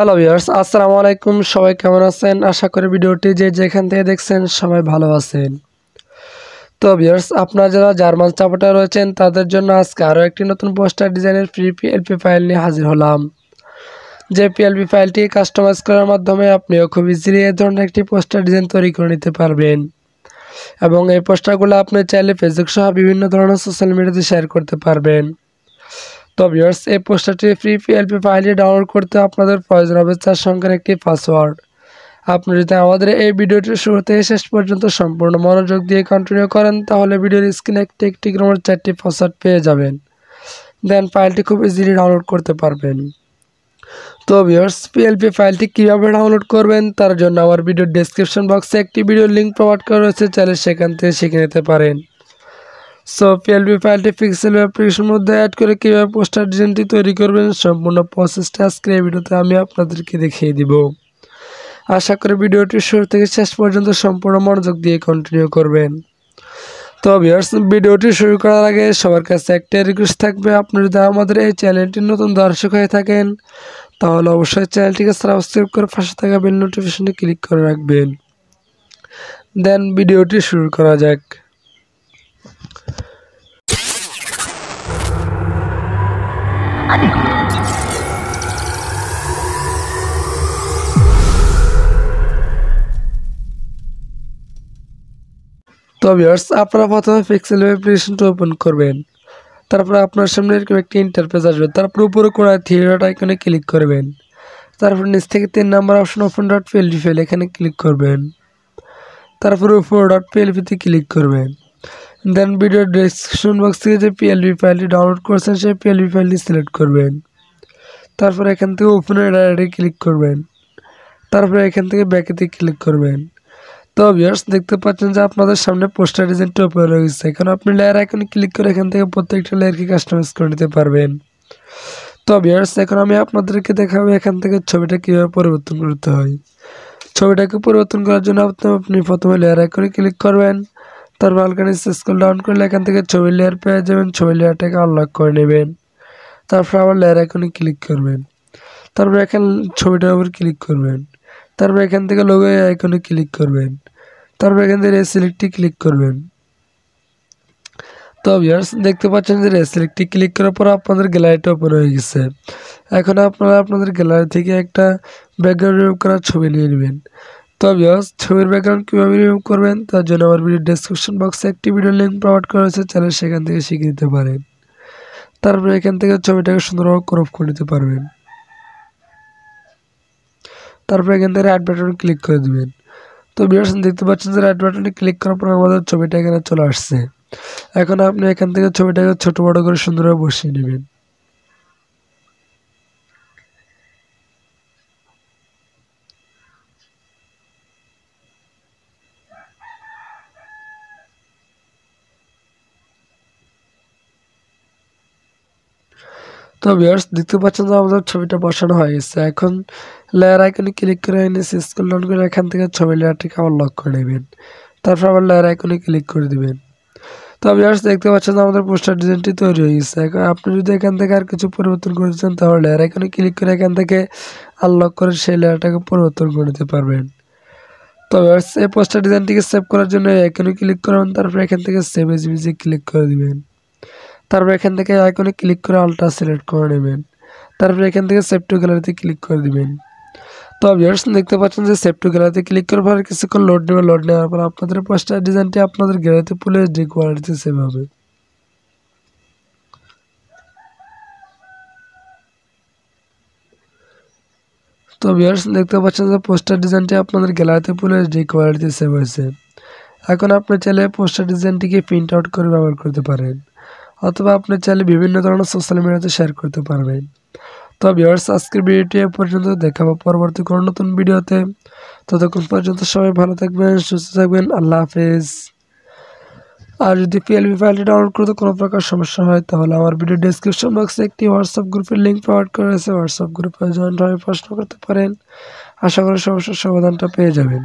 hello viewers আসসালামু আলাইকুম সবাই কেমন আছেন আশা করি ভিডিওটি যে যেখান থেকে দেখছেন সবাই ভালো আছেন তো ভিউয়ার্স আপনারা যারা জার্মান চাপাটা রয়েছেন তাদের জন্য আজকে আরও একটি নতুন পোস্টার ডিজাইনের ফ্রি পিএলপি ফাইল নিয়ে হাজির হলাম যে পিএলপি ফাইলটি কাস্টমাইজ করার মাধ্যমে আপনিও খুব ইজিলি এ ধরনের একটি পোস্টার ডিজাইন তৈরি করে নিতে পারবেন এবং এই পোস্টারগুলো আপনি চাইলে ফেসবুক সহ বিভিন্ন ধরনের সোশ্যাল মিডিয়াতে শেয়ার করতে পারবেন তো ভিউয়ার্স এই পোস্টারটি ফ্রি পিএলপি ফাইলে ডাউনলোড করতে আপনাদের প্রয়োজন হবে চার সংখ্যার একটি পাসওয়ার্ড আপনি যদি আমাদের এই ভিডিওটি শুরু থেকে শেষ পর্যন্ত সম্পূর্ণ মনোযোগ দিয়ে কন্টিনিউ করেন তাহলে ভিডিওর স্ক্রিনে একটি একটি গ্রামের চারটি পাসওয়ার্ড পেয়ে যাবেন দেন ফাইলটি খুব ইজিলি ডাউনলোড করতে পারবেন তো ভিউয়ার্স পিএলপি ফাইলটি কীভাবে ডাউনলোড করবেন তার জন্য আমার ভিডিওর ডেসক্রিপশন বক্সে একটি ভিডিও লিঙ্ক প্রোভাইড করা রয়েছে চাইলে সেখান থেকে শিখে নিতে পারেন সো পিএলপি ফাইলটি পিক্সেল বা পিক্সেল মধ্যে অ্যাড করে কীভাবে পোস্টার ডিজাইনটি তৈরি করবেন সম্পূর্ণ প্রসেসটা আজকের এই ভিডিওতে আমি আপনাদেরকে দেখিয়ে দিব আশা করি ভিডিওটি শুরু থেকে শেষ পর্যন্ত সম্পূর্ণ মনোযোগ দিয়ে কন্টিনিউ করবেন তো ভিউয়ার্স ভিডিওটি শুরু করার আগে সবার কাছে একটা রিকোয়েস্ট থাকবে আপনি যদি আমাদের এই চ্যানেলটির নতুন দর্শক হয়ে থাকেন তাহলে অবশ্যই চ্যানেলটিকে সাবস্ক্রাইব করে পাশে থাকা বেল নোটিফিকেশনে ক্লিক করে রাখবেন দেন ভিডিওটি শুরু করা যাক আদি তো ভিউয়ার্স আপনারা প্রথমে পিক্সেল অ্যাপ্লিকেশনটা ওপেন করবেন তারপর আপনার সামনে এরকম একটা ইন্টারফেস আসবে তারপর উপরে করা থিয়েটার আইকনে ক্লিক করবেন তারপর নিচ থেকে তিন number option open dot PLD file এখানে ক্লিক করবেন তারপর উপর ডট পিএলপিতে ক্লিক করবেন দেন ভিডিও ডিসক্রিপশন বক্স থেকে যে পিএলবি ফাইলটি ডাউনলোড করেছেন সেই পিএলবি ফাইলটি সিলেক্ট করবেন তারপর এখান থেকে ওপেনের ডায়ারে ক্লিক করবেন তারপর এখান থেকে ব্যাকেতে ক্লিক করবেন তো ভিওর্স দেখতে পাচ্ছেন যে আপনাদের সামনে পোস্টার ডিজাইনটি ওপেন হয়ে গেছে এখন আপনি লেয়ার আইকনে ক্লিক করে এখান থেকে প্রত্যেকটা লেয়ারকে কাস্টমাইজ করে নিতে পারবেন তো ভিওর্স এখন আমি আপনাদেরকে দেখাবো এখান থেকে ছবিটা কীভাবে পরিবর্তন করতে হয় ছবিটাকে পরিবর্তন করার জন্য আপনি প্রথমে লেয়ার আইকনে ক্লিক করবেন তারপর হালকানি স্কুল ডাউন করলে এখান থেকে ছবি লেয়ার পেয়ে যাবেন ছবি লেয়ারটাকে আনলক করে নেবেন তারপর আবার লেয়ার এখনই ক্লিক করবেন তারপর এখান ছবিটার উপর ক্লিক করবেন তারপর এখান থেকে লোগো আইকনে ক্লিক করবেন তারপর এখান থেকে রেসিলিকটি ক্লিক করবেন তো ভিউয়ার্স দেখতে পাচ্ছেন যে রেসিলিকটি ক্লিক করার পর আপনাদের গ্যালারিটা ওপেন হয়ে গেছে এখন আপনারা আপনাদের গ্যালারি থেকে একটা ব্যাকগ্রাউন্ড করা ছবি নিয়ে নেবেন তবে ছবির ব্যাকগ্রাউন্ড কীভাবে রিমুভ করবেন তার জন্য আমার ভিডিও ডিসক্রিপশন বক্সে একটি ভিডিও লিঙ্ক প্রোভাইড করা হয়েছে চ্যানেল সেখান থেকে শিখে নিতে পারেন তারপরে এখান থেকে ছবিটাকে সুন্দরভাবে ক্রপ করে নিতে পারবেন তারপরে এখান থেকে অ্যাড বাটন ক্লিক করে দেবেন তো বিয়ার্স দেখতে পাচ্ছেন যে অ্যাড বাটনে ক্লিক করার পর আমাদের ছবিটা এখানে চলে আসছে এখন আপনি এখান থেকে ছবিটাকে ছোটো বড়ো করে সুন্দরভাবে বসিয়ে নেবেন তো ভিউয়ার্স দেখতে পাচ্ছেন যে আমাদের ছবিটা বসানো হয়ে গেছে এখন লেয়ার আইকনে ক্লিক করে এনে স্কুল ডাউন করে এখান থেকে ছবি লেয়ারটিকে আবার লক করে নেবেন তারপর আবার লেয়ার আইকনে ক্লিক করে দেবেন তো ভিউয়ার্স দেখতে পাচ্ছেন যে আমাদের পোস্টার ডিজাইনটি তৈরি হয়ে গেছে এখন আপনি যদি এখান থেকে আর কিছু পরিবর্তন করে দিচ্ছেন তাহলে লেয়ার আইকনে ক্লিক করে এখান থেকে আনলক করে সেই লেয়ারটাকে পরিবর্তন করে নিতে পারবেন তো ভিউয়ার্স এই পোস্টার ডিজাইনটিকে সেভ করার জন্য এখানে ক্লিক করবেন তারপর এখান থেকে সেভ এজ ক্লিক করে দিবেন তারপর এখান থেকে আইকনে ক্লিক করে আলট্রা সিলেক্ট করে নেবেন তারপর এখান থেকে সেভ টু গ্যালারিতে ক্লিক করে দেবেন তো ভিউয়ার্স দেখতে পাচ্ছেন যে সেভ টু গ্যালারিতে ক্লিক করার পর কিছুক্ষণ লোড নেবে লোড নেওয়ার পর আপনাদের পোস্টার ডিজাইনটি আপনাদের গ্যালারিতে পুলে যে কোয়ালিটিতে সেভ হবে তো ভিউয়ার্স দেখতে পাচ্ছেন যে পোস্টার ডিজাইনটি আপনাদের গ্যালারিতে পুলে যে কোয়ালিটিতে সেভ হয়েছে এখন আপনি চাইলে পোস্টার ডিজাইনটিকে প্রিন্ট আউট করে ব্যবহার করতে পারেন অথবা আপনি চাইলে বিভিন্ন ধরনের সোশ্যাল মিডিয়াতে শেয়ার করতে পারবেন তো ভিওর্স আজকের ভিডিওটি এ পর্যন্ত দেখাবো পরবর্তী কোনো নতুন ভিডিওতে ততক্ষণ পর্যন্ত সবাই ভালো থাকবেন সুস্থ থাকবেন আল্লাহ হাফেজ আর যদি পিএলবি ফাইলটি ডাউনলোড করতে কোনো প্রকার সমস্যা হয় তাহলে আমার ভিডিও ডিসক্রিপশন বক্সে একটি হোয়াটসঅ্যাপ গ্রুপের লিঙ্ক প্রোভাইড করা হয়েছে হোয়াটসঅ্যাপ গ্রুপে জয়েন্ট হয়ে প্রশ্ন করতে পারেন আশা করি সমস্যার সমাধানটা পেয়ে যাবেন